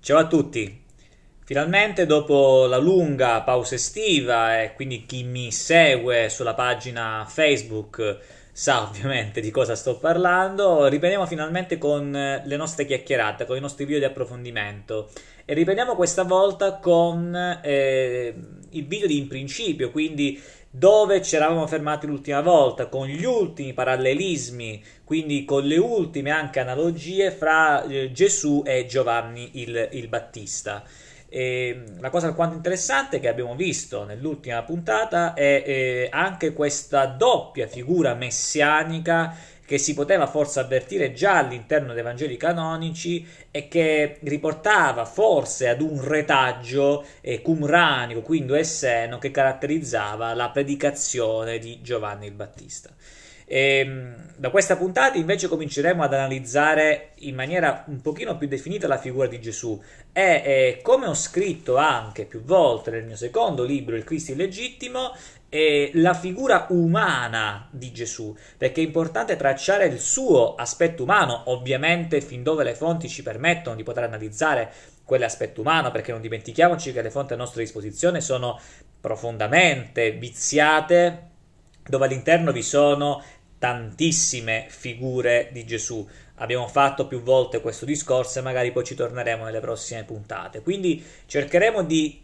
Ciao a tutti! Finalmente dopo la lunga pausa estiva e eh, quindi chi mi segue sulla pagina Facebook sa ovviamente di cosa sto parlando, riprendiamo finalmente con eh, le nostre chiacchierate, con i nostri video di approfondimento e riprendiamo questa volta con eh, il video di in principio, quindi dove ci eravamo fermati l'ultima volta, con gli ultimi parallelismi, quindi con le ultime anche analogie fra eh, Gesù e Giovanni il, il Battista. E mm, la cosa alquanto interessante che abbiamo visto nell'ultima puntata è eh, anche questa doppia figura messianica che si poteva forse avvertire già all'interno dei Vangeli canonici e che riportava forse ad un retaggio eh, cumranico, quindi esseno, che caratterizzava la predicazione di Giovanni il Battista. E, ehm, da questa puntata invece cominceremo ad analizzare in maniera un pochino più definita la figura di Gesù e, e eh, come ho scritto anche più volte nel mio secondo libro Il Cristo illegittimo, e la figura umana di Gesù, perché è importante tracciare il suo aspetto umano, ovviamente fin dove le fonti ci permettono di poter analizzare quell'aspetto umano, perché non dimentichiamoci che le fonti a nostra disposizione sono profondamente viziate, dove all'interno vi sono tantissime figure di Gesù. Abbiamo fatto più volte questo discorso e magari poi ci torneremo nelle prossime puntate. Quindi cercheremo di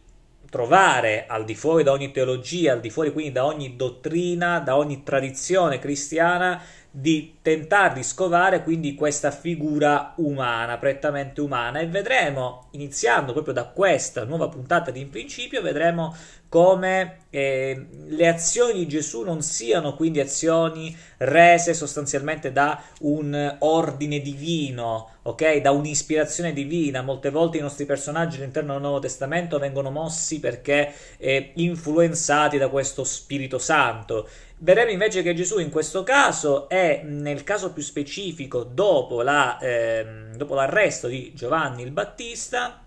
trovare al di fuori da ogni teologia, al di fuori quindi da ogni dottrina, da ogni tradizione cristiana, di tentare di scovare quindi questa figura umana, prettamente umana e vedremo, iniziando proprio da questa nuova puntata di In Principio, vedremo come eh, le azioni di Gesù non siano quindi azioni rese sostanzialmente da un ordine divino, ok? Da un'ispirazione divina. Molte volte i nostri personaggi all'interno del Nuovo Testamento vengono mossi perché eh, influenzati da questo Spirito Santo Vedremo invece che Gesù in questo caso è, nel caso più specifico, dopo, la, eh, dopo l'arresto di Giovanni il Battista,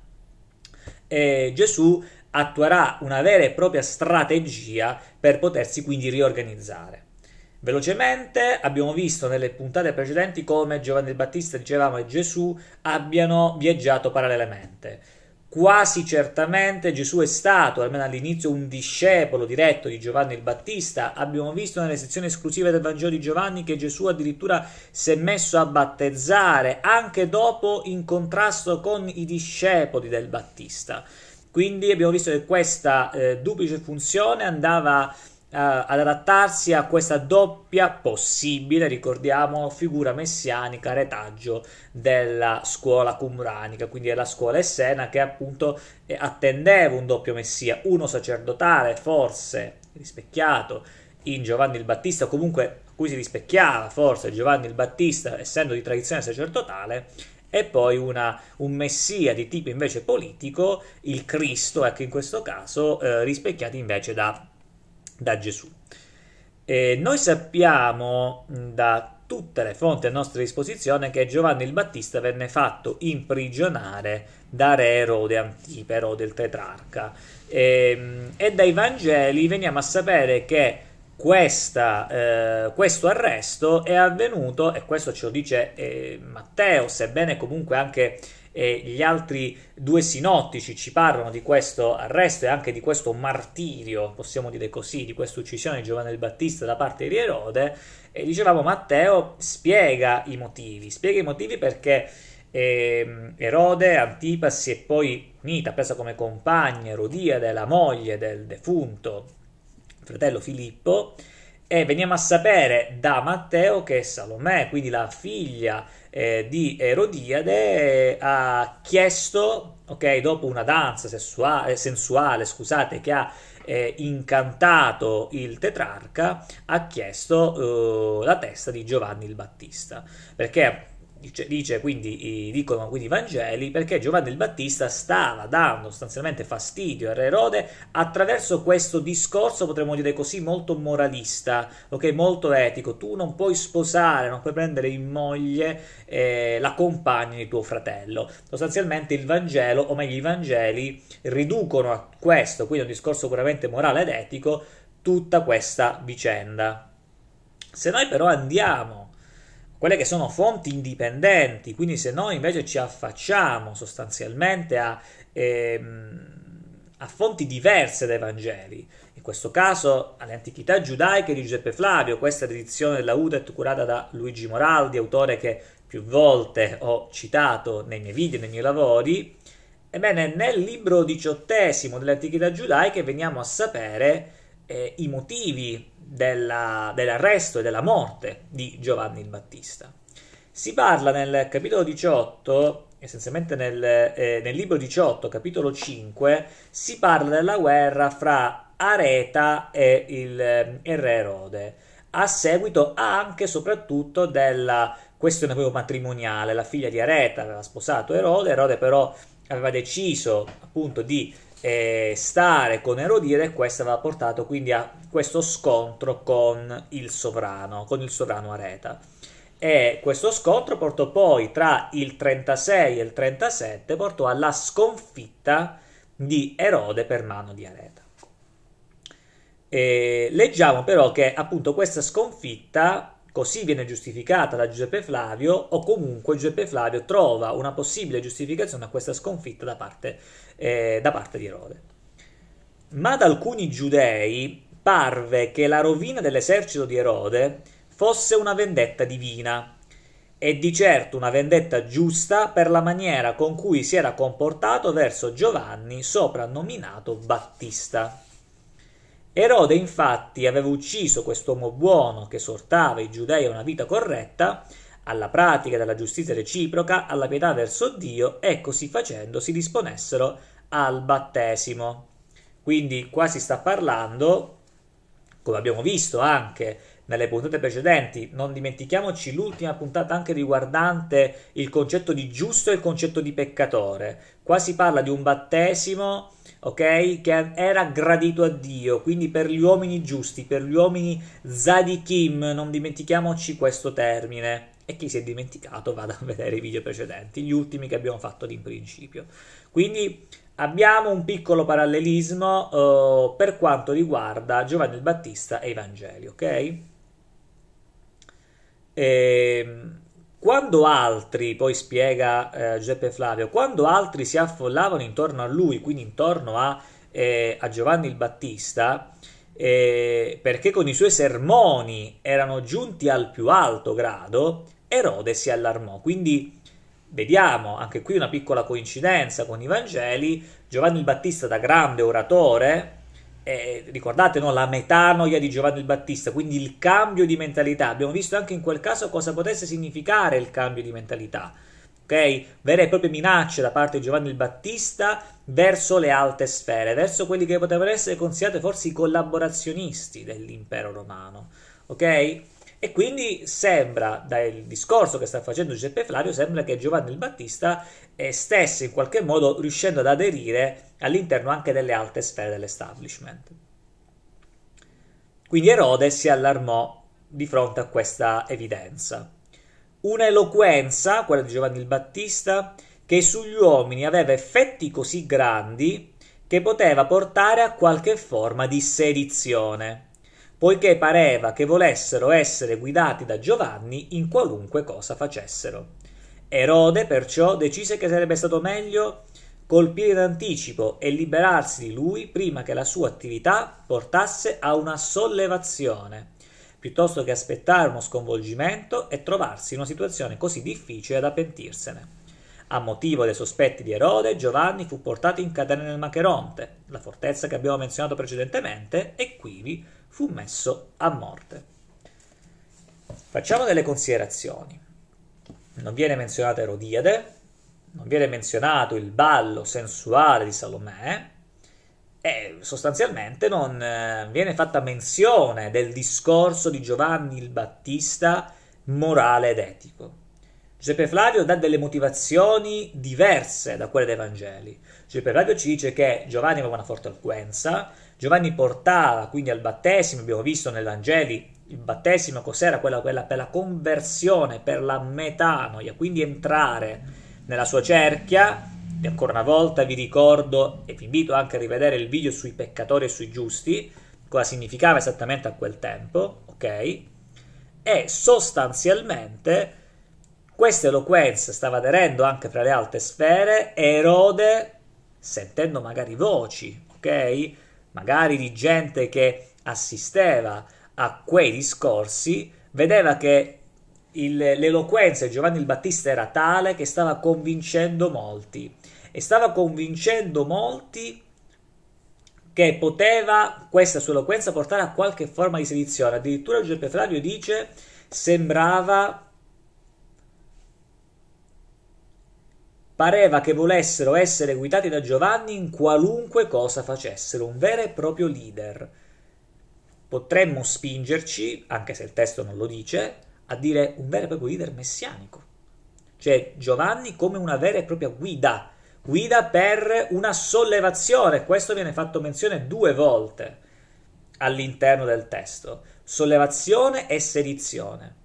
eh, Gesù attuerà una vera e propria strategia per potersi quindi riorganizzare. Velocemente abbiamo visto nelle puntate precedenti come Giovanni il Battista, dicevamo, e Gesù abbiano viaggiato parallelamente. Quasi certamente Gesù è stato, almeno all'inizio, un discepolo diretto di Giovanni il Battista. Abbiamo visto nelle sezioni esclusive del Vangelo di Giovanni che Gesù addirittura si è messo a battezzare, anche dopo in contrasto con i discepoli del Battista. Quindi abbiamo visto che questa eh, duplice funzione andava ad eh, adattarsi a questa doppia possibile, ricordiamo, figura messianica retaggio della scuola cumranica, quindi della scuola essena che appunto eh, attendeva un doppio messia, uno sacerdotale forse rispecchiato in Giovanni il Battista, comunque cui si rispecchiava forse Giovanni il Battista essendo di tradizione sacerdotale, e poi una, un messia di tipo invece politico, il Cristo, ecco in questo caso, eh, rispecchiato invece da da Gesù. E noi sappiamo da tutte le fonti a nostra disposizione che Giovanni il Battista venne fatto imprigionare da re Erode Antipa, Erode il Tetrarca. E, e, dai Vangeli veniamo a sapere che questa, eh, questo arresto è avvenuto, e questo ce lo dice eh, Matteo, sebbene comunque anche e gli altri due sinottici ci parlano di questo arresto e anche di questo martirio, possiamo dire così, di questa uccisione di Giovanni il Battista da parte di Erode, e dicevamo Matteo spiega i motivi, spiega i motivi perché eh, Erode, Antipas si è poi unita, presa come compagna Erodiade, della moglie del defunto fratello Filippo, e veniamo a sapere da Matteo che Salomè, quindi la figlia eh, di Erodiade, eh, ha chiesto, ok, dopo una danza sessuale, eh, sensuale, scusate, che ha eh, incantato il tetrarca, ha chiesto eh, la testa di Giovanni il Battista, perché dice, dice quindi, dicono quindi i Vangeli, perché Giovanni il Battista stava dando sostanzialmente fastidio a Re Erode attraverso questo discorso, potremmo dire così, molto moralista, ok, molto etico. Tu non puoi sposare, non puoi prendere in moglie eh, la compagna di tuo fratello. Sostanzialmente il Vangelo, o meglio i Vangeli, riducono a questo, quindi a un discorso puramente morale ed etico, tutta questa vicenda. Se noi però andiamo quelle che sono fonti indipendenti, quindi se noi invece ci affacciamo sostanzialmente a, ehm, a fonti diverse dai Vangeli, in questo caso alle antichità giudaiche di Giuseppe Flavio, questa edizione della Udet curata da Luigi Moraldi, autore che più volte ho citato nei miei video, nei miei lavori, ebbene nel libro diciottesimo delle antichità giudaiche veniamo a sapere eh, i motivi della, dell'arresto e della morte di Giovanni il Battista. Si parla nel capitolo 18, essenzialmente nel, eh, nel libro 18, capitolo 5, si parla della guerra fra Areta e il, eh, il re Erode, a seguito anche e soprattutto della questione proprio matrimoniale. La figlia di Areta aveva sposato Erode, Erode però aveva deciso appunto di eh, stare con Erodire, e questo aveva portato quindi a questo scontro con il sovrano, con il sovrano Areta. E questo scontro portò poi tra il 36 e il 37 portò alla sconfitta di Erode per mano di Areta. E leggiamo però che appunto questa sconfitta Così viene giustificata da Giuseppe Flavio o comunque Giuseppe Flavio trova una possibile giustificazione a questa sconfitta da parte, eh, da parte di Erode. Ma ad alcuni giudei parve che la rovina dell'esercito di Erode fosse una vendetta divina e di certo una vendetta giusta per la maniera con cui si era comportato verso Giovanni soprannominato Battista. Erode infatti aveva ucciso quest'uomo buono che esortava i giudei a una vita corretta, alla pratica della giustizia reciproca, alla pietà verso Dio e così facendo si disponessero al battesimo. Quindi qua si sta parlando, come abbiamo visto anche nelle puntate precedenti. Non dimentichiamoci l'ultima puntata anche riguardante il concetto di giusto e il concetto di peccatore. Qua si parla di un battesimo, ok, che era gradito a Dio, quindi per gli uomini giusti, per gli uomini zadikim, non dimentichiamoci questo termine. E chi si è dimenticato vada a vedere i video precedenti, gli ultimi che abbiamo fatto in principio. Quindi abbiamo un piccolo parallelismo eh, per quanto riguarda Giovanni il Battista e i Vangeli, ok? Ehm, quando altri, poi spiega eh, Giuseppe Flavio, quando altri si affollavano intorno a lui, quindi intorno a, eh, a Giovanni il Battista, eh, perché con i suoi sermoni erano giunti al più alto grado, Erode si allarmò. Quindi vediamo anche qui una piccola coincidenza con i Vangeli, Giovanni il Battista da grande oratore, eh, ricordate no? la metanoia di Giovanni il Battista, quindi il cambio di mentalità. Abbiamo visto anche in quel caso cosa potesse significare il cambio di mentalità. Okay? Vere e proprie minacce da parte di Giovanni il Battista verso le alte sfere, verso quelli che potevano essere considerati forse i collaborazionisti dell'impero romano. Ok? E quindi sembra, dal discorso che sta facendo Giuseppe Flavio, sembra che Giovanni il Battista eh, stesse in qualche modo riuscendo ad aderire all'interno anche delle alte sfere dell'establishment. Quindi Erode si allarmò di fronte a questa evidenza. Una eloquenza, quella di Giovanni il Battista, che sugli uomini aveva effetti così grandi che poteva portare a qualche forma di sedizione poiché pareva che volessero essere guidati da Giovanni in qualunque cosa facessero. Erode perciò decise che sarebbe stato meglio colpire d'anticipo e liberarsi di lui prima che la sua attività portasse a una sollevazione, piuttosto che aspettare uno sconvolgimento e trovarsi in una situazione così difficile da pentirsene. A motivo dei sospetti di Erode, Giovanni fu portato in catene nel Macheronte, la fortezza che abbiamo menzionato precedentemente, e quivi fu messo a morte. Facciamo delle considerazioni. Non viene menzionata Erodiade, non viene menzionato il ballo sensuale di Salomè, e sostanzialmente non eh, viene fatta menzione del discorso di Giovanni il Battista morale ed etico. Giuseppe Flavio dà delle motivazioni diverse da quelle dei Vangeli. Giuseppe Flavio ci dice che Giovanni aveva una forte eloquenza, Giovanni portava quindi al battesimo, abbiamo visto nell'Angeli il battesimo cos'era? Quella, quella per la conversione, per la metanoia, quindi entrare nella sua cerchia. E ancora una volta vi ricordo e vi invito anche a rivedere il video sui peccatori e sui giusti, cosa significava esattamente a quel tempo, ok? E sostanzialmente questa eloquenza stava aderendo anche fra le alte sfere Erode, sentendo magari voci, ok? magari di gente che assisteva a quei discorsi, vedeva che il, l'eloquenza di Giovanni il Battista era tale che stava convincendo molti e stava convincendo molti che poteva questa sua eloquenza portare a qualche forma di sedizione. Addirittura Giuseppe Flavio dice sembrava pareva che volessero essere guidati da Giovanni in qualunque cosa facessero, un vero e proprio leader. Potremmo spingerci, anche se il testo non lo dice, a dire un vero e proprio leader messianico. Cioè Giovanni come una vera e propria guida, guida per una sollevazione, questo viene fatto menzione due volte all'interno del testo, sollevazione e sedizione.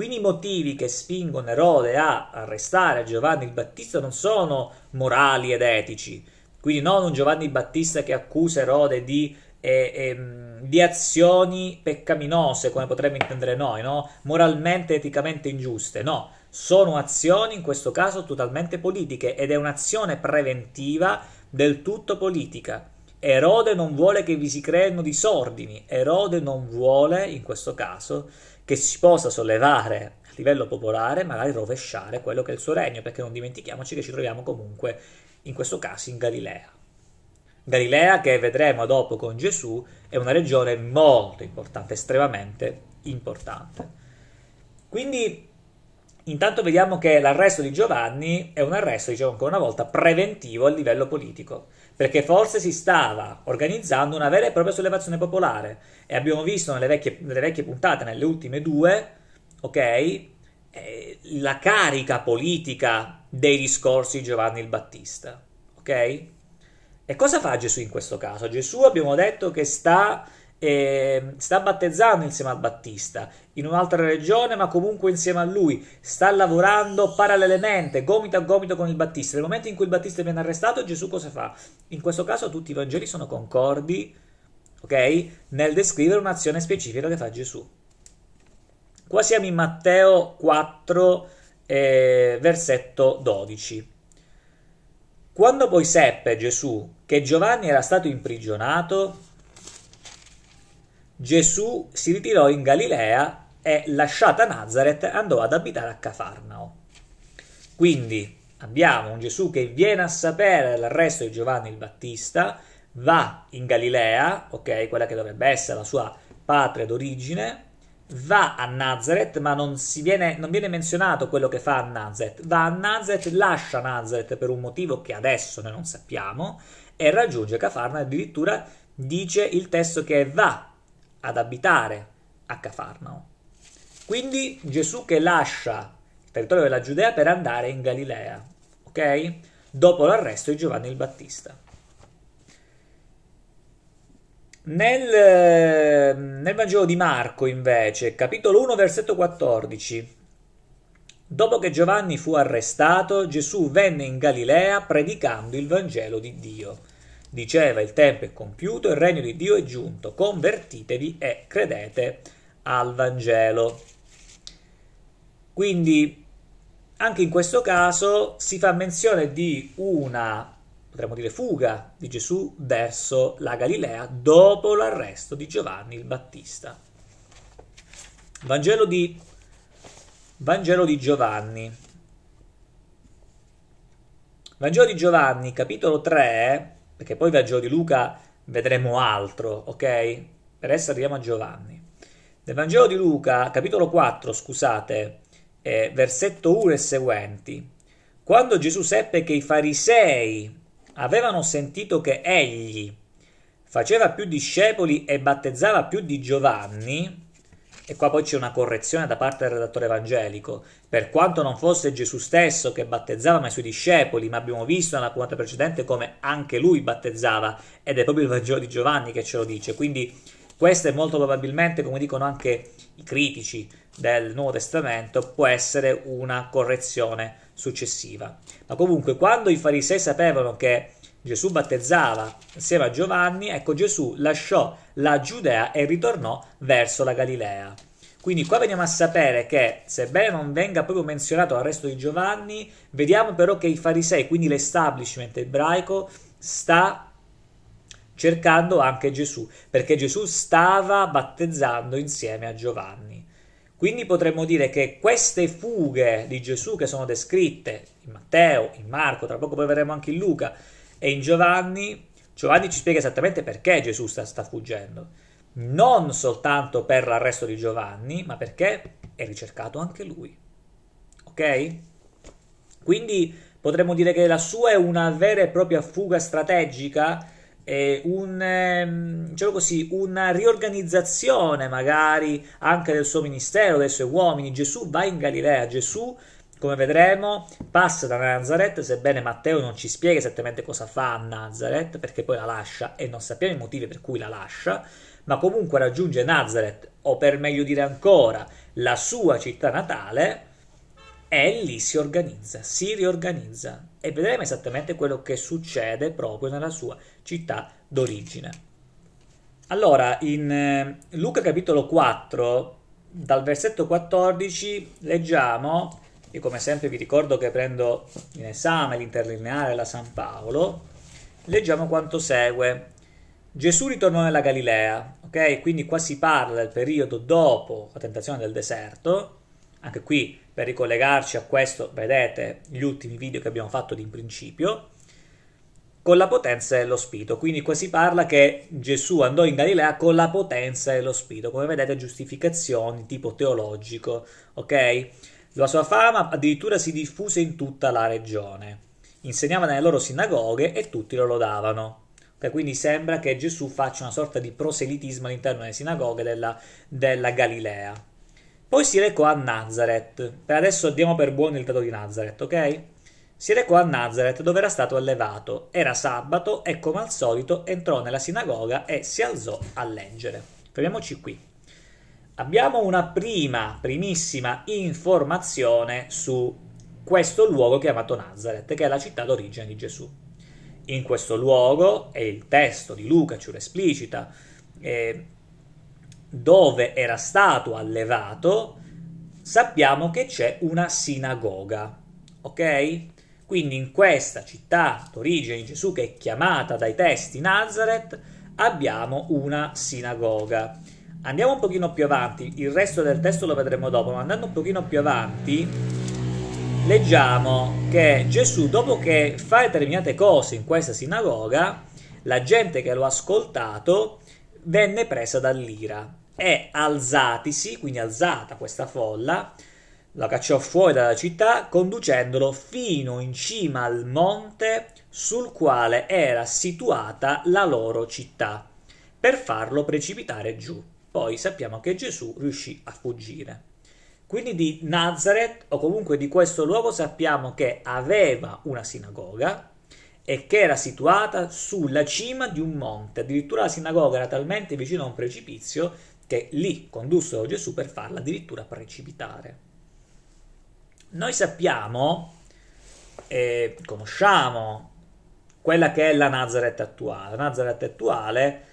Quindi i motivi che spingono Erode a arrestare Giovanni il Battista non sono morali ed etici, quindi non un Giovanni il Battista che accusa Erode di e, eh, e, ehm, di azioni peccaminose, come potremmo intendere noi, no? moralmente, eticamente ingiuste. No, sono azioni in questo caso totalmente politiche ed è un'azione preventiva del tutto politica. Erode non vuole che vi si creino disordini, Erode non vuole in questo caso che si possa sollevare a livello popolare, magari rovesciare quello che è il suo regno, perché non dimentichiamoci che ci troviamo comunque, in questo caso, in Galilea. Galilea, che vedremo dopo con Gesù, è una regione molto importante, estremamente importante. Quindi, intanto vediamo che l'arresto di Giovanni è un arresto, diciamo ancora una volta, preventivo a livello politico perché forse si stava organizzando una vera e propria sollevazione popolare e abbiamo visto nelle vecchie, nelle vecchie puntate, nelle ultime due, ok, eh, la carica politica dei discorsi di Giovanni il Battista, ok? E cosa fa Gesù in questo caso? Gesù abbiamo detto che sta eh, sta battezzando insieme al Battista in un'altra regione, ma comunque insieme a lui. Sta lavorando parallelamente, gomito a gomito con il Battista. Nel momento in cui il Battista viene arrestato, Gesù cosa fa? In questo caso tutti i Vangeli sono concordi, ok? Nel descrivere un'azione specifica che fa Gesù. Qua siamo in Matteo 4, eh, versetto 12. Quando poi seppe Gesù che Giovanni era stato imprigionato, Gesù si ritirò in Galilea e lasciata Nazareth andò ad abitare a Cafarnao. Quindi abbiamo un Gesù che viene a sapere l'arresto di Giovanni il Battista, va in Galilea, ok, quella che dovrebbe essere la sua patria d'origine, va a Nazareth, ma non viene, non, viene, menzionato quello che fa a Nazareth. Va a Nazareth, lascia Nazareth per un motivo che adesso noi non sappiamo, e raggiunge Cafarnao, Addirittura dice il testo che va ad abitare a Cafarnao. Quindi Gesù che lascia il territorio della Giudea per andare in Galilea, ok? Dopo l'arresto di Giovanni il Battista. Nel, ehm, nel Vangelo di Marco, invece, capitolo 1, versetto 14, dopo che Giovanni fu arrestato, Gesù venne in Galilea predicando il Vangelo di Dio diceva il tempo è compiuto, il regno di Dio è giunto, convertitevi e credete al Vangelo. Quindi anche in questo caso si fa menzione di una, potremmo dire, fuga di Gesù verso la Galilea dopo l'arresto di Giovanni il Battista. Vangelo di, Vangelo di Giovanni. Vangelo di Giovanni, capitolo 3, perché poi dal Vangelo di Luca vedremo altro, ok? Per adesso arriviamo a Giovanni. Nel Vangelo di Luca, capitolo 4, scusate, eh, versetto 1 e seguenti, quando Gesù seppe che i farisei avevano sentito che egli faceva più discepoli e battezzava più di Giovanni, e qua poi c'è una correzione da parte del redattore evangelico. Per quanto non fosse Gesù stesso che battezzava ma i suoi discepoli, ma abbiamo visto nella puntata precedente come anche lui battezzava, ed è proprio il Vangelo di Giovanni che ce lo dice. Quindi questo è molto probabilmente, come dicono anche i critici del Nuovo Testamento, può essere una correzione successiva. Ma comunque, quando i farisei sapevano che Gesù battezzava insieme a Giovanni, ecco Gesù lasciò la Giudea e ritornò verso la Galilea. Quindi qua veniamo a sapere che, sebbene non venga proprio menzionato l'arresto di Giovanni, vediamo però che i farisei, quindi l'establishment ebraico, sta cercando anche Gesù, perché Gesù stava battezzando insieme a Giovanni. Quindi potremmo dire che queste fughe di Gesù che sono descritte in Matteo, in Marco, tra poco poi vedremo anche in Luca, e in Giovanni, Giovanni ci spiega esattamente perché Gesù sta, sta fuggendo, non soltanto per l'arresto di Giovanni, ma perché è ricercato anche lui. Ok? Quindi potremmo dire che la sua è una vera e propria fuga strategica, un, ehm, diciamo così, una riorganizzazione magari anche del suo ministero, dei suoi uomini. Gesù va in Galilea, Gesù come vedremo, passa da Nazareth, sebbene Matteo non ci spiega esattamente cosa fa a Nazareth, perché poi la lascia e non sappiamo i motivi per cui la lascia, ma comunque raggiunge Nazareth, o per meglio dire ancora, la sua città natale, e lì si organizza, si riorganizza e vedremo esattamente quello che succede proprio nella sua città d'origine. Allora, in eh, Luca capitolo 4, dal versetto 14, leggiamo io come sempre vi ricordo che prendo in esame l'interlineare alla San Paolo. Leggiamo quanto segue. Gesù ritornò nella Galilea, ok? Quindi qua si parla del periodo dopo la tentazione del deserto. Anche qui, per ricollegarci a questo, vedete gli ultimi video che abbiamo fatto di in principio con la potenza dello Spirito. Quindi qua si parla che Gesù andò in Galilea con la potenza dello Spirito. Come vedete, giustificazioni tipo teologico, ok? La sua fama addirittura si diffuse in tutta la regione. Insegnava nelle loro sinagoghe e tutti lo lodavano. Okay, quindi sembra che Gesù faccia una sorta di proselitismo all'interno delle sinagoghe della, della Galilea. Poi si recò a Nazareth. Per adesso diamo per buono il dato di Nazareth, ok? Si recò a Nazareth dove era stato allevato. Era sabato e come al solito entrò nella sinagoga e si alzò a leggere. Fermiamoci qui. Abbiamo una prima, primissima informazione su questo luogo chiamato Nazareth, che è la città d'origine di Gesù. In questo luogo, e il testo di Luca ce lo esplicita, eh, dove era stato allevato, sappiamo che c'è una sinagoga, ok? Quindi in questa città d'origine di Gesù, che è chiamata dai testi Nazareth, abbiamo una sinagoga Andiamo un pochino più avanti, il resto del testo lo vedremo dopo, ma andando un pochino più avanti leggiamo che Gesù dopo che fa determinate cose in questa sinagoga, la gente che lo ha ascoltato venne presa dall'ira e alzatisi, quindi alzata questa folla, lo cacciò fuori dalla città conducendolo fino in cima al monte sul quale era situata la loro città per farlo precipitare giù. Poi sappiamo che Gesù riuscì a fuggire. Quindi di Nazareth o comunque di questo luogo sappiamo che aveva una sinagoga e che era situata sulla cima di un monte. Addirittura la sinagoga era talmente vicino a un precipizio che lì condussero Gesù per farla addirittura precipitare. Noi sappiamo e conosciamo quella che è la Nazareth attuale. La Nazareth attuale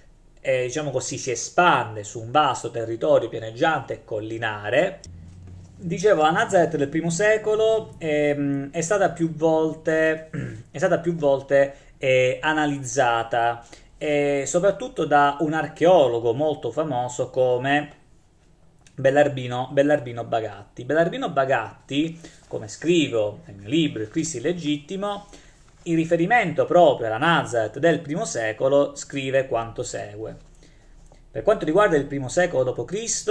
eh, diciamo così, si espande su un vasto territorio pianeggiante e collinare. Dicevo, la Nazareth del primo secolo ehm, è stata più volte, stata più volte eh, analizzata, eh, soprattutto da un archeologo molto famoso come Bellarbino, Bellarmino Bagatti. Bellarbino Bagatti, come scrivo nel mio libro Il Cristo illegittimo, in riferimento proprio alla Nazareth del primo secolo, scrive quanto segue. Per quanto riguarda il primo secolo d.C.,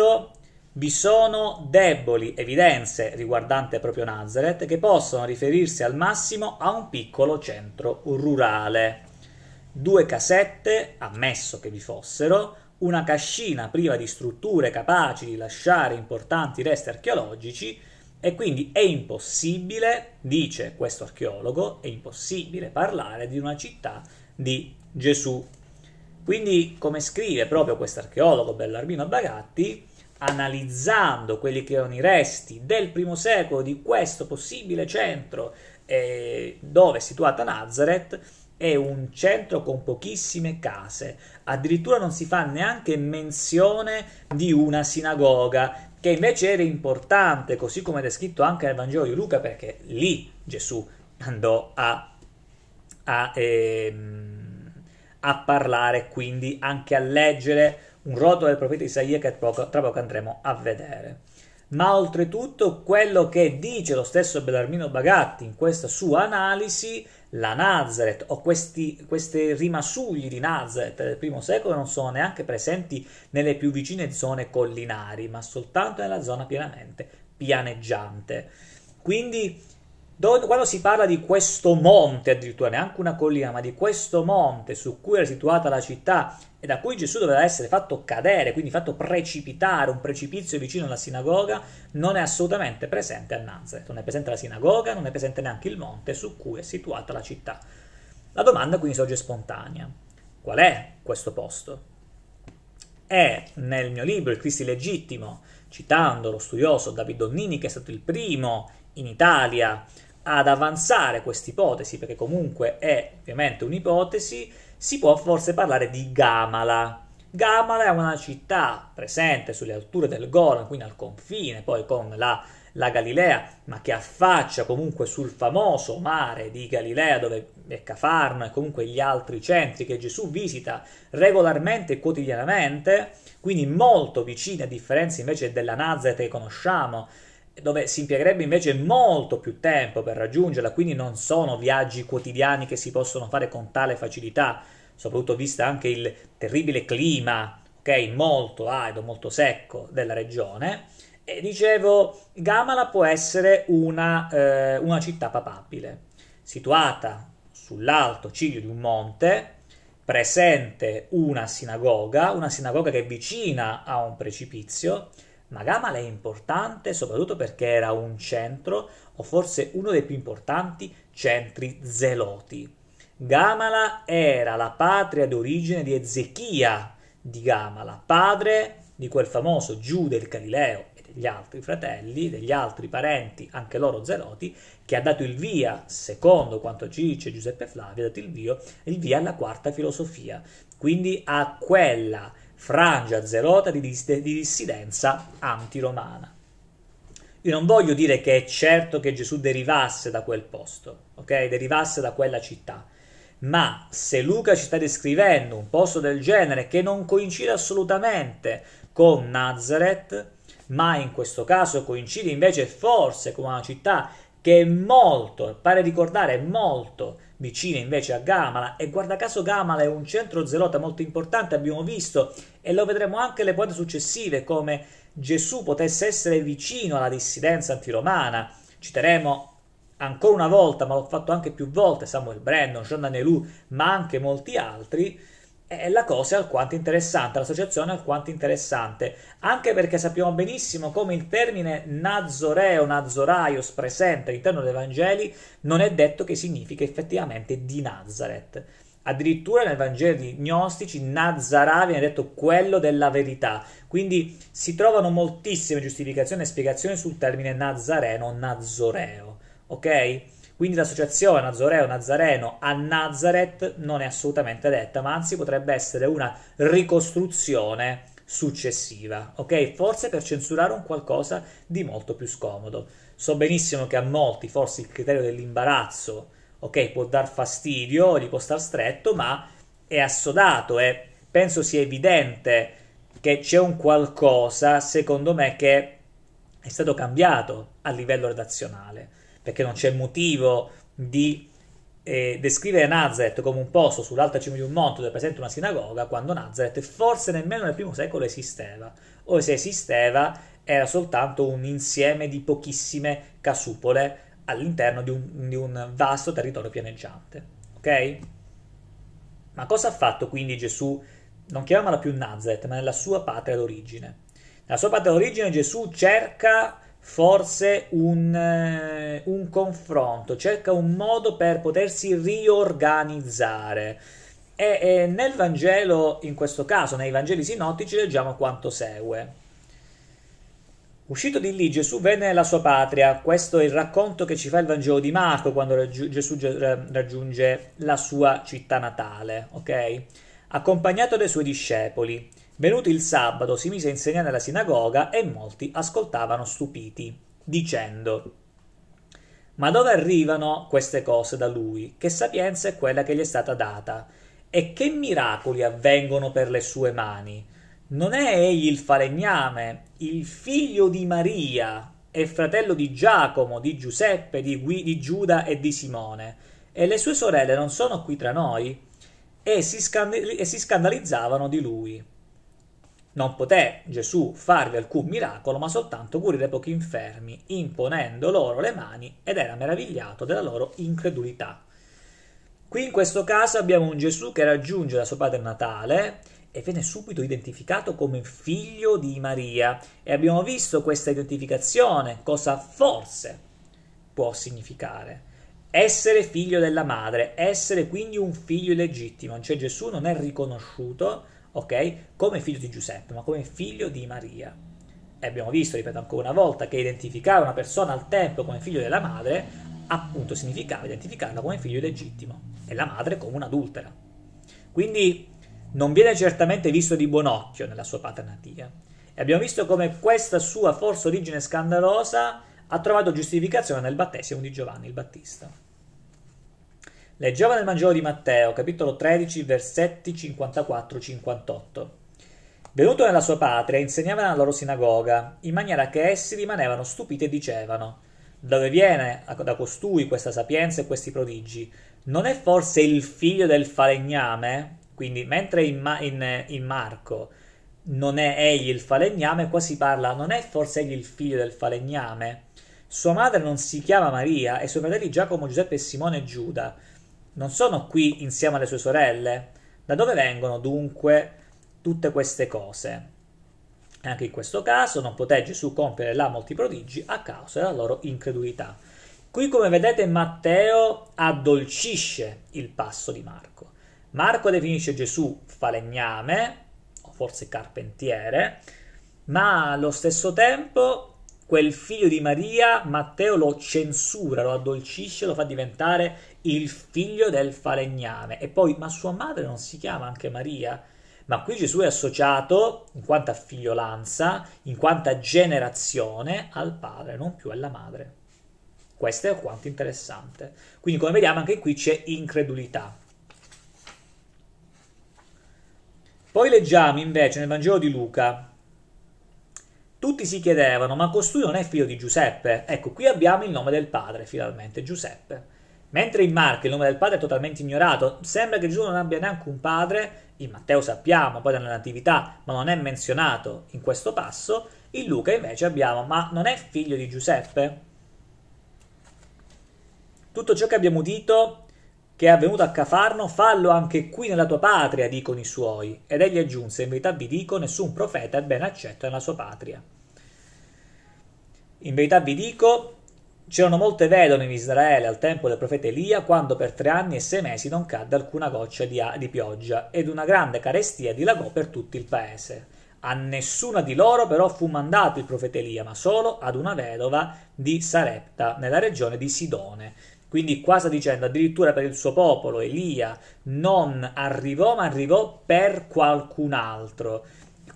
vi sono deboli evidenze riguardante proprio Nazareth che possono riferirsi al massimo a un piccolo centro rurale. Due casette, ammesso che vi fossero, una cascina priva di strutture capaci di lasciare importanti resti archeologici e quindi è impossibile, dice questo archeologo, è impossibile parlare di una città di Gesù. Quindi, come scrive proprio questo archeologo Bellarmino Bagatti, analizzando quelli che erano i resti del primo secolo di questo possibile centro eh, dove è situata Nazareth, è un centro con pochissime case, addirittura non si fa neanche menzione di una sinagoga che invece era importante, così come è descritto anche nel Vangelo di Luca, perché lì Gesù andò a, a, ehm, a parlare, quindi anche a leggere un rotolo del profeta Isaia che tra poco andremo a vedere ma oltretutto quello che dice lo stesso Bellarmino Bagatti in questa sua analisi, la Nazareth o questi, queste rimasugli di Nazareth del primo secolo non sono neanche presenti nelle più vicine zone collinari, ma soltanto nella zona pienamente pianeggiante. Quindi quando si parla di questo monte, addirittura neanche una collina, ma di questo monte su cui era situata la città e da cui Gesù doveva essere fatto cadere, quindi fatto precipitare, un precipizio vicino alla sinagoga, non è assolutamente presente a Nazareth. Non è presente la sinagoga, non è presente neanche il monte su cui è situata la città. La domanda quindi sorge spontanea. Qual è questo posto? È nel mio libro Il Cristi Legittimo, citando lo studioso David Donnini, che è stato il primo in Italia ad avanzare questa ipotesi, perché comunque è ovviamente un'ipotesi, si può forse parlare di Gamala. Gamala è una città presente sulle alture del Golan, quindi al confine poi con la, la Galilea, ma che affaccia comunque sul famoso mare di Galilea dove è Cafarno e comunque gli altri centri che Gesù visita regolarmente e quotidianamente, quindi molto vicina a differenza invece della Nazareth che conosciamo, dove si impiegherebbe invece molto più tempo per raggiungerla, quindi non sono viaggi quotidiani che si possono fare con tale facilità, soprattutto vista anche il terribile clima, ok, molto arido, molto secco della regione. E dicevo, Gamala può essere una, eh, una città papabile, situata sull'alto ciglio di un monte, presente una sinagoga, una sinagoga che è vicina a un precipizio, ma Gamal è importante soprattutto perché era un centro, o forse uno dei più importanti centri zeloti. Gamala era la patria d'origine di Ezechia di Gamala, padre di quel famoso Giude il Galileo e degli altri fratelli, degli altri parenti, anche loro zeloti, che ha dato il via, secondo quanto ci dice Giuseppe Flavio, ha dato il via, il via alla quarta filosofia, quindi a quella frangia zelota di, dis- di dissidenza antiromana. Io non voglio dire che è certo che Gesù derivasse da quel posto, ok? Derivasse da quella città. Ma se Luca ci sta descrivendo un posto del genere che non coincide assolutamente con Nazareth, ma in questo caso coincide invece forse con una città che è molto, pare ricordare molto vicine invece a Gamala e guarda caso Gamala è un centro zelota molto importante abbiamo visto e lo vedremo anche le puntate successive come Gesù potesse essere vicino alla dissidenza antiromana citeremo ancora una volta ma l'ho fatto anche più volte Samuel Brennan, John Anelou ma anche molti altri eh, la cosa è alquanto interessante, l'associazione è alquanto interessante, anche perché sappiamo benissimo come il termine Nazoreo, Nazoraios presente all'interno dei Vangeli non è detto che significa effettivamente di Nazareth. Addirittura nel Vangelo di Gnostici Nazarà viene detto quello della verità, quindi si trovano moltissime giustificazioni e spiegazioni sul termine Nazareno, Nazoreo, ok? Quindi l'associazione Nazoreo-Nazareno a Nazareth non è assolutamente detta, ma anzi potrebbe essere una ricostruzione successiva, ok? Forse per censurare un qualcosa di molto più scomodo. So benissimo che a molti forse il criterio dell'imbarazzo, ok, può dar fastidio, gli può star stretto, ma è assodato e penso sia evidente che c'è un qualcosa, secondo me, che è stato cambiato a livello redazionale perché non c'è motivo di eh, descrivere Nazareth come un posto sull'alta cima di un monte dove è una sinagoga, quando Nazareth forse nemmeno nel primo secolo esisteva, o se esisteva era soltanto un insieme di pochissime casupole all'interno di un, di un vasto territorio pianeggiante. Ok? Ma cosa ha fatto quindi Gesù? Non chiamiamola più Nazareth, ma nella sua patria d'origine. Nella sua patria d'origine Gesù cerca forse un, eh, un confronto, cerca un modo per potersi riorganizzare. E, e nel Vangelo, in questo caso, nei Vangeli sinottici, leggiamo quanto segue. Uscito di lì, Gesù venne nella sua patria. Questo è il racconto che ci fa il Vangelo di Marco quando raggi- Gesù raggiunge la sua città natale, ok? Accompagnato dai suoi discepoli. Venuto il sabato si mise a insegnare alla sinagoga e molti ascoltavano stupiti, dicendo Ma dove arrivano queste cose da lui? Che sapienza è quella che gli è stata data? E che miracoli avvengono per le sue mani? Non è egli il falegname, il figlio di Maria, e fratello di Giacomo, di Giuseppe, di, Gui, di Giuda e di Simone. E le sue sorelle non sono qui tra noi? E si, scandali- e si scandalizzavano di lui non poté Gesù farvi alcun miracolo, ma soltanto curire pochi infermi, imponendo loro le mani ed era meravigliato della loro incredulità. Qui in questo caso abbiamo un Gesù che raggiunge la sua padre natale e viene subito identificato come figlio di Maria e abbiamo visto questa identificazione, cosa forse può significare. Essere figlio della madre, essere quindi un figlio illegittimo, cioè Gesù non è riconosciuto ok? Come figlio di Giuseppe, ma come figlio di Maria. E abbiamo visto, ripeto ancora una volta, che identificare una persona al tempo come figlio della madre, appunto significava identificarla come figlio illegittimo e la madre come un'adultera. Quindi non viene certamente visto di buon occhio nella sua paternatia. E abbiamo visto come questa sua forse origine scandalosa ha trovato giustificazione nel battesimo di Giovanni il Battista. Leggiamo nel Vangelo di Matteo, capitolo 13, versetti 54-58. Venuto nella sua patria, insegnava nella loro sinagoga, in maniera che essi rimanevano stupiti e dicevano: dove viene da costui questa sapienza e questi prodigi? Non è forse il figlio del falegname? Quindi, mentre in, Ma- in, in Marco non è egli il falegname, qua si parla non è forse egli il figlio del falegname? Sua madre non si chiama Maria e suoi fratelli Giacomo, Giuseppe, Simone e Giuda non sono qui insieme alle sue sorelle? Da dove vengono dunque tutte queste cose? Anche in questo caso non poté Gesù compiere là molti prodigi a causa della loro incredulità. Qui, come vedete, Matteo addolcisce il passo di Marco. Marco definisce Gesù falegname, o forse carpentiere, ma allo stesso tempo quel figlio di Maria Matteo lo censura, lo addolcisce, lo fa diventare il figlio del falegname. E poi, ma sua madre non si chiama anche Maria? Ma qui Gesù è associato, in quanto a figliolanza, in quanto a generazione, al padre, non più alla madre. Questo è quanto interessante. Quindi, come vediamo, anche qui c'è incredulità. Poi leggiamo invece nel Vangelo di Luca. Tutti si chiedevano, ma costui non è figlio di Giuseppe? Ecco, qui abbiamo il nome del padre, finalmente, Giuseppe. Mentre in Marco il nome del padre è totalmente ignorato, sembra che Gesù non abbia neanche un padre, in Matteo sappiamo, poi nella Natività, ma non è menzionato in questo passo, in Luca invece abbiamo, ma non è figlio di Giuseppe. Tutto ciò che abbiamo udito che è avvenuto a Cafarno, fallo anche qui nella tua patria, dicono i suoi. Ed egli aggiunse, in verità vi dico, nessun profeta è ben accetto nella sua patria. In verità vi dico, C'erano molte vedone in Israele al tempo del profeta Elia, quando per tre anni e sei mesi non cadde alcuna goccia di, di pioggia, ed una grande carestia dilagò per tutto il paese. A nessuna di loro però fu mandato il profeta Elia, ma solo ad una vedova di Sarepta, nella regione di Sidone. Quindi qua sta dicendo addirittura per il suo popolo Elia non arrivò, ma arrivò per qualcun altro.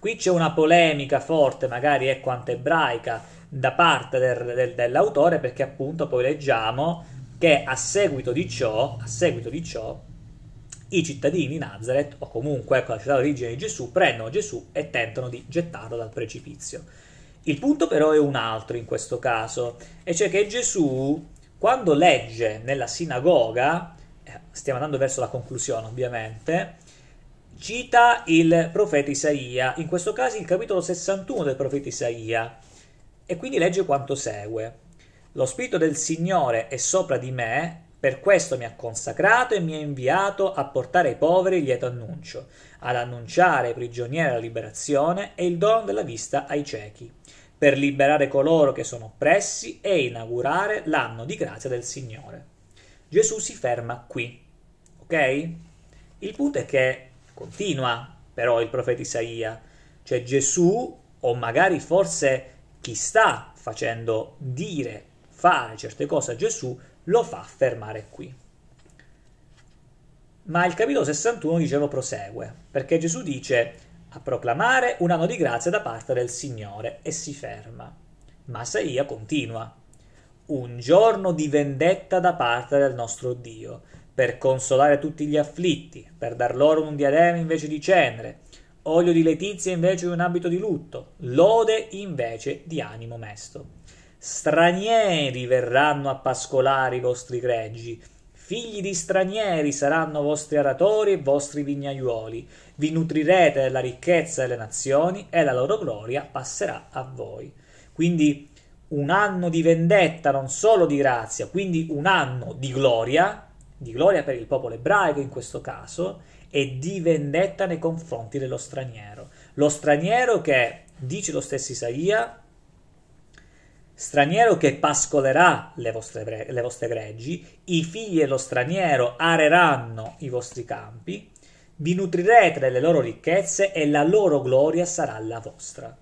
Qui c'è una polemica forte, magari ecco ebraica da parte del, del, dell'autore perché appunto poi leggiamo che a seguito di ciò, a seguito di ciò i cittadini di Nazareth o comunque ecco, la città d'origine di Gesù prendono Gesù e tentano di gettarlo dal precipizio. Il punto però è un altro in questo caso, e cioè che Gesù quando legge nella sinagoga, eh, stiamo andando verso la conclusione ovviamente, cita il profeta Isaia, in questo caso il capitolo 61 del profeta Isaia, e quindi legge quanto segue. Lo Spirito del Signore è sopra di me, per questo mi ha consacrato e mi ha inviato a portare ai poveri il lieto annuncio, ad annunciare ai prigionieri la liberazione e il dono della vista ai ciechi, per liberare coloro che sono oppressi e inaugurare l'anno di grazia del Signore. Gesù si ferma qui, ok? Il punto è che continua però il profeta Isaia, cioè Gesù o magari forse chi sta facendo dire, fare certe cose a Gesù, lo fa fermare qui. Ma il capitolo 61, dicevo, prosegue, perché Gesù dice a proclamare un anno di grazia da parte del Signore e si ferma. Ma Saia continua, un giorno di vendetta da parte del nostro Dio, per consolare tutti gli afflitti, per dar loro un diadema invece di cenere, olio di letizia invece di un abito di lutto, lode invece di animo mesto. Stranieri verranno a pascolare i vostri greggi, figli di stranieri saranno vostri aratori e vostri vignaiuoli, vi nutrirete della ricchezza delle nazioni e la loro gloria passerà a voi. Quindi un anno di vendetta, non solo di grazia, quindi un anno di gloria, di gloria per il popolo ebraico in questo caso, e di vendetta nei confronti dello straniero. Lo straniero che, dice lo stesso Isaia, straniero che pascolerà le vostre, le vostre greggi, i figli dello straniero areranno i vostri campi, vi nutrirete delle loro ricchezze e la loro gloria sarà la vostra.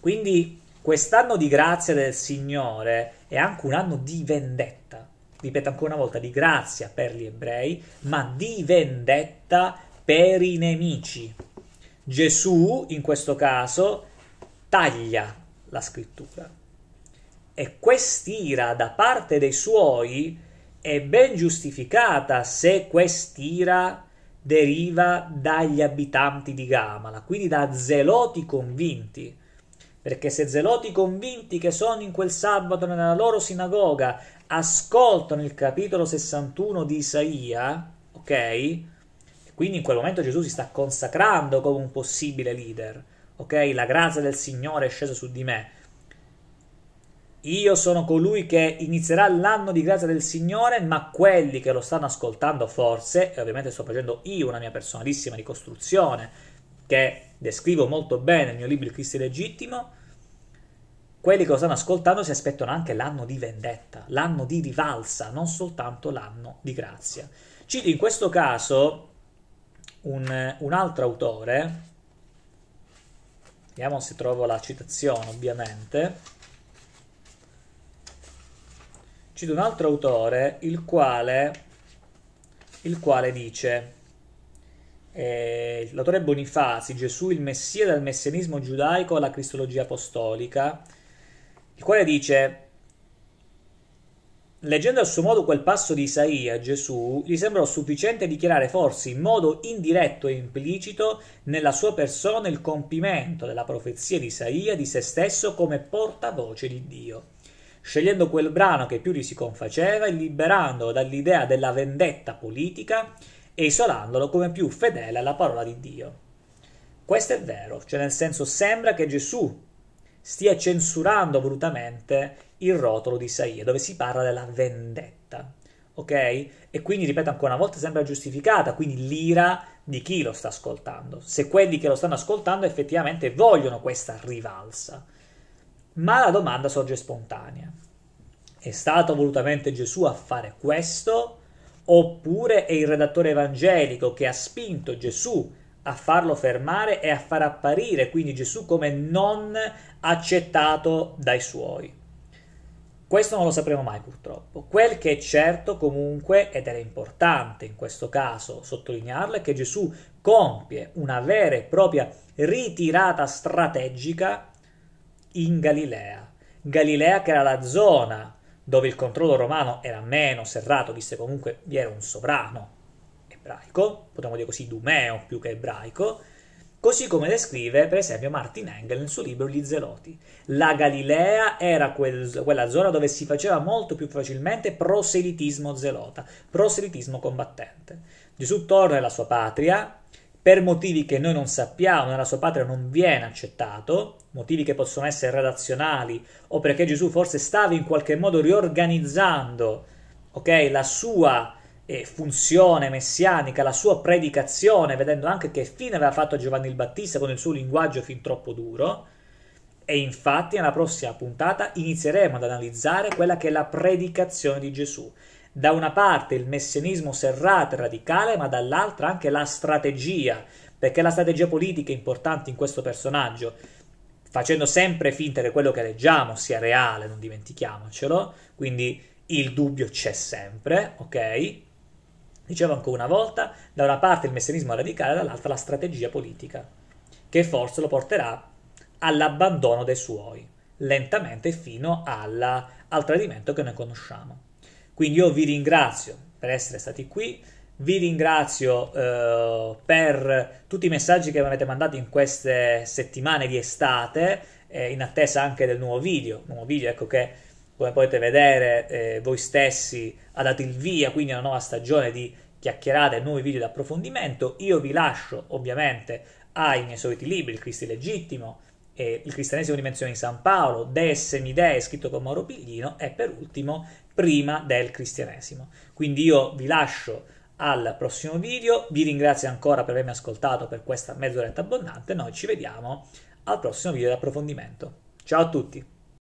Quindi quest'anno di grazia del Signore è anche un anno di vendetta ripeto ancora una volta, di grazia per gli ebrei, ma di vendetta per i nemici. Gesù, in questo caso, taglia la scrittura. E quest'ira da parte dei suoi è ben giustificata se quest'ira deriva dagli abitanti di Gamala, quindi da zeloti convinti. Perché se zeloti convinti che sono in quel sabato nella loro sinagoga ascoltano il capitolo 61 di Isaia, ok? Quindi in quel momento Gesù si sta consacrando come un possibile leader, ok? La grazia del Signore è scesa su di me. Io sono colui che inizierà l'anno di grazia del Signore, ma quelli che lo stanno ascoltando forse, e ovviamente sto facendo io una mia personalissima ricostruzione, che descrivo molto bene nel mio libro Il Cristo Legittimo, quelli che lo stanno ascoltando si aspettano anche l'anno di vendetta, l'anno di rivalsa, non soltanto l'anno di grazia. Cito in questo caso un, un altro autore, vediamo se trovo la citazione ovviamente, cito un altro autore il quale, il quale dice... Eh, l'autore Bonifazi, Gesù il Messia dal messianismo giudaico alla cristologia apostolica, il quale dice Leggendo a suo modo quel passo di Isaia, Gesù gli sembrò sufficiente dichiarare forse in modo indiretto e implicito nella sua persona il compimento della profezia di Isaia di se stesso come portavoce di Dio. Scegliendo quel brano che più gli si confaceva e liberandolo dall'idea della vendetta politica e isolandolo come più fedele alla parola di Dio. Questo è vero, cioè nel senso sembra che Gesù stia censurando volutamente il rotolo di Saia, dove si parla della vendetta. Ok? E quindi, ripeto ancora una volta, sembra giustificata, quindi l'ira di chi lo sta ascoltando, se quelli che lo stanno ascoltando effettivamente vogliono questa rivalsa. Ma la domanda sorge spontanea. È stato volutamente Gesù a fare questo? Oppure è il redattore evangelico che ha spinto Gesù a farlo fermare e a far apparire quindi Gesù come non accettato dai suoi. Questo non lo sapremo mai purtroppo. Quel che è certo comunque, ed era importante in questo caso sottolinearlo, è che Gesù compie una vera e propria ritirata strategica in Galilea. Galilea che era la zona dove il controllo romano era meno serrato, visto che comunque vi era un sovrano ebraico, potremmo dire così dumeo più che ebraico, così come descrive per esempio Martin Engel nel suo libro Gli Zeloti. La Galilea era quel, quella zona dove si faceva molto più facilmente proselitismo zelota, proselitismo combattente. Gesù torna alla sua patria, per motivi che noi non sappiamo, nella sua patria non viene accettato, motivi che possono essere relazionali o perché Gesù forse stava in qualche modo riorganizzando okay, la sua funzione messianica, la sua predicazione, vedendo anche che fine aveva fatto Giovanni il Battista con il suo linguaggio fin troppo duro. E infatti nella prossima puntata inizieremo ad analizzare quella che è la predicazione di Gesù. Da una parte il messianismo serrato e radicale, ma dall'altra anche la strategia, perché la strategia politica è importante in questo personaggio, facendo sempre finta che quello che leggiamo sia reale, non dimentichiamocelo, quindi il dubbio c'è sempre, ok? Dicevo ancora una volta, da una parte il messianismo radicale, dall'altra la strategia politica, che forse lo porterà all'abbandono dei suoi, lentamente fino alla, al tradimento che noi conosciamo. Quindi io vi ringrazio per essere stati qui, vi ringrazio eh, per tutti i messaggi che mi avete mandato in queste settimane di estate, eh, in attesa anche del nuovo video, nuovo video ecco che come potete vedere eh, voi stessi ha dato il via quindi a una nuova stagione di chiacchierate e nuovi video di approfondimento. Io vi lascio ovviamente ai miei soliti libri, Il Cristi Legittimo, eh, Il Cristianesimo Dimensione di San Paolo, Deesse Midee, scritto con Mauro Piglino e per ultimo Prima del Cristianesimo. Quindi io vi lascio al prossimo video, vi ringrazio ancora per avermi ascoltato per questa mezz'oretta abbondante, noi ci vediamo al prossimo video di approfondimento. Ciao a tutti!